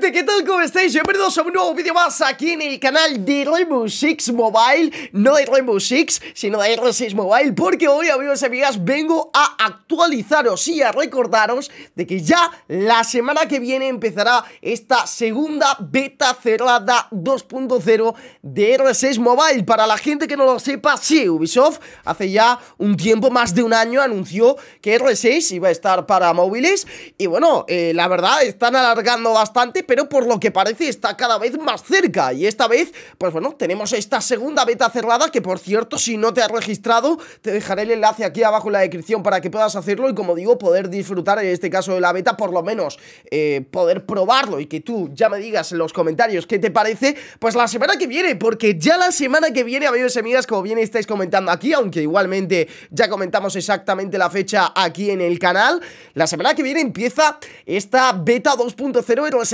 ¿qué tal? ¿Cómo estáis? Bienvenidos a un nuevo vídeo más aquí en el canal de Rainbow Six Mobile No de Rainbow Six, sino de R6 Mobile Porque hoy, amigos y amigas, vengo a actualizaros y a recordaros De que ya la semana que viene empezará esta segunda beta cerrada 2.0 de R6 Mobile Para la gente que no lo sepa, sí, Ubisoft hace ya un tiempo, más de un año, anunció que R6 iba a estar para móviles Y bueno, eh, la verdad, están alargando bastante pero por lo que parece está cada vez más cerca. Y esta vez, pues bueno, tenemos esta segunda beta cerrada, que por cierto, si no te has registrado, te dejaré el enlace aquí abajo en la descripción para que puedas hacerlo y como digo, poder disfrutar en este caso de la beta, por lo menos eh, poder probarlo y que tú ya me digas en los comentarios qué te parece, pues la semana que viene, porque ya la semana que viene, amigos y amigas, como bien estáis comentando aquí, aunque igualmente ya comentamos exactamente la fecha aquí en el canal, la semana que viene empieza esta beta 2.0 es los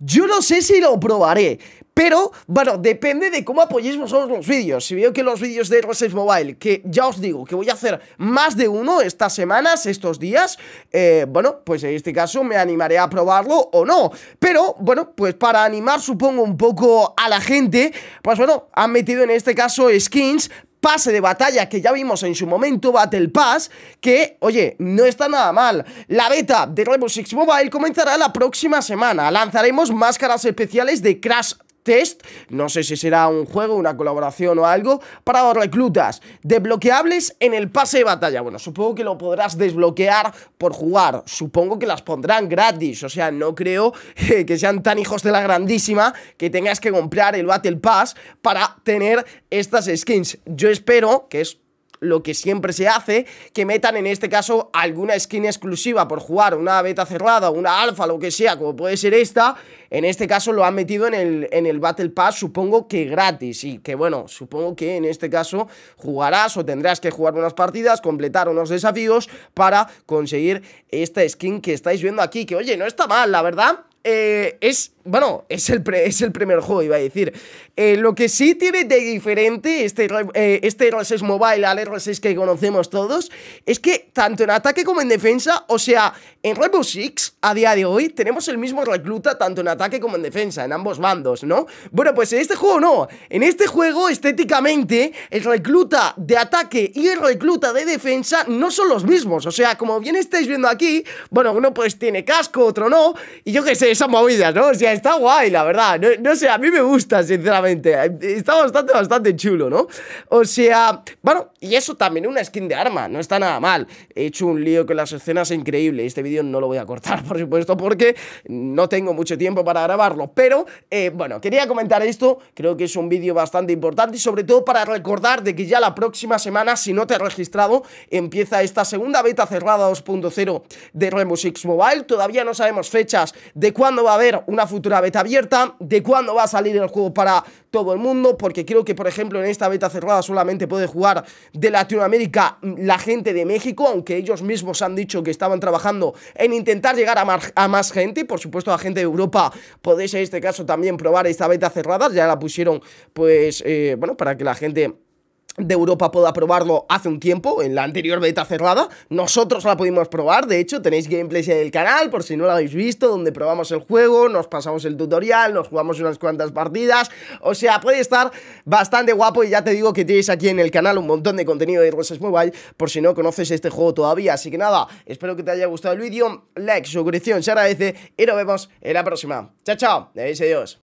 yo no sé si lo probaré, pero, bueno, depende de cómo apoyéis vosotros los vídeos. Si veo que los vídeos de Roses Mobile, que ya os digo, que voy a hacer más de uno estas semanas, estos días, eh, bueno, pues en este caso me animaré a probarlo o no. Pero, bueno, pues para animar supongo un poco a la gente, pues bueno, han metido en este caso skins pase de batalla que ya vimos en su momento, Battle Pass, que, oye, no está nada mal. La beta de Rainbow Six Mobile comenzará la próxima semana. Lanzaremos máscaras especiales de Crash Test, no sé si será un juego, una colaboración o algo, para reclutas desbloqueables en el pase de batalla. Bueno, supongo que lo podrás desbloquear por jugar, supongo que las pondrán gratis, o sea, no creo eh, que sean tan hijos de la grandísima que tengas que comprar el Battle Pass para tener estas skins. Yo espero que es lo que siempre se hace, que metan en este caso alguna skin exclusiva por jugar, una beta cerrada, una alfa, lo que sea, como puede ser esta, en este caso lo han metido en el, en el Battle Pass, supongo que gratis, y que bueno, supongo que en este caso jugarás o tendrás que jugar unas partidas, completar unos desafíos para conseguir esta skin que estáis viendo aquí, que oye, no está mal, la verdad. Eh, es, bueno, es el, es el primer juego, iba a decir. Eh, lo que sí tiene de diferente este, eh, este R6 Mobile al R6 que conocemos todos es que tanto en ataque como en defensa, o sea, en Rainbow Six a día de hoy tenemos el mismo recluta tanto en ataque como en defensa, en ambos bandos, ¿no? Bueno, pues en este juego no. En este juego, estéticamente, el recluta de ataque y el recluta de defensa no son los mismos. O sea, como bien estáis viendo aquí, bueno, uno pues tiene casco, otro no, y yo qué sé esas movidas, ¿no? O sea, está guay, la verdad. No, sé, a mí me gusta, sinceramente. Está bastante, bastante chulo, ¿no? O sea, bueno, y eso también, una skin de arma, no está nada mal. He hecho un lío con las escenas increíble. Este vídeo no lo voy a cortar, por supuesto, porque no tengo mucho tiempo para grabarlo. Pero, eh, bueno, quería comentar esto. Creo que es un vídeo bastante importante y sobre todo para recordar de que ya la próxima semana, si no te has registrado, empieza esta segunda beta cerrada 2.0 de Rainbow Six Mobile. Todavía no sabemos fechas de cuándo va a haber una futura beta abierta, de cuándo va a salir el juego para todo el mundo, porque creo que, por ejemplo, en esta beta cerrada solamente puede jugar de Latinoamérica la gente de México, aunque ellos mismos han dicho que estaban trabajando en intentar llegar a, más gente, por supuesto, a gente de Europa podéis en este caso también probar esta beta cerrada, ya la pusieron, pues, eh, bueno, para que la gente de Europa pueda probarlo hace un tiempo, en la anterior beta cerrada. Nosotros la pudimos probar, de hecho, tenéis gameplays en el canal, por si no la habéis visto, donde probamos el juego, nos pasamos el tutorial, nos jugamos unas cuantas partidas. O sea, puede estar bastante guapo y ya te digo que tienes aquí en el canal un montón de contenido de Roses Mobile, por si no conoces este juego todavía. Así que nada, espero que te haya gustado el vídeo, like, suscripción se agradece y nos vemos en la próxima. Chao, chao, adiós.